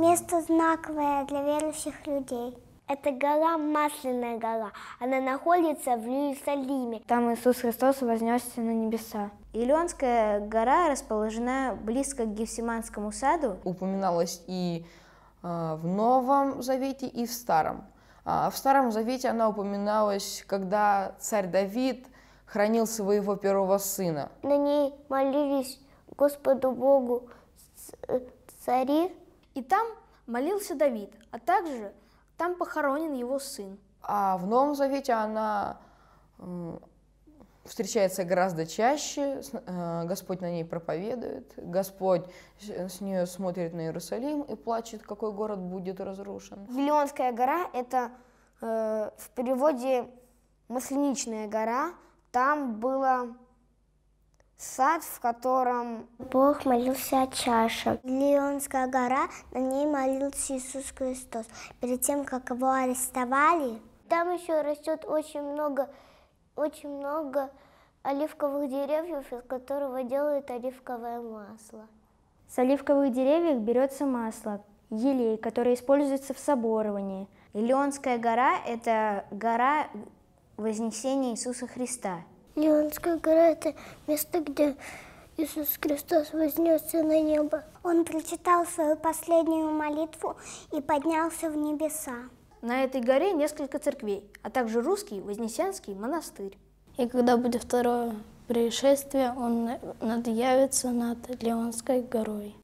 Место знаковое для верующих людей. Это гора Масляная гора. Она находится в Иерусалиме. Там Иисус Христос вознесся на небеса. Илионская гора расположена близко к Гефсиманскому саду. Упоминалась и э, в Новом Завете, и в Старом. А в Старом Завете она упоминалась, когда царь Давид хранил своего первого сына. На ней молились Господу Богу цари и там молился Давид, а также там похоронен его сын. А в Новом Завете она встречается гораздо чаще, э, Господь на ней проповедует, Господь с нее смотрит на Иерусалим и плачет, какой город будет разрушен. Вавилонская гора – это э, в переводе «масленичная гора», там было сад, в котором Бог молился о чаше. Леонская гора, на ней молился Иисус Христос. Перед тем, как его арестовали, там еще растет очень много, очень много оливковых деревьев, из которого делают оливковое масло. С оливковых деревьев берется масло, елей, которое используется в соборовании. Илионская гора – это гора Вознесения Иисуса Христа – Леонская гора – это место, где Иисус Христос вознесся на небо. Он прочитал свою последнюю молитву и поднялся в небеса. На этой горе несколько церквей, а также русский Вознесенский монастырь. И когда будет второе пришествие, он надъявится над Леонской горой.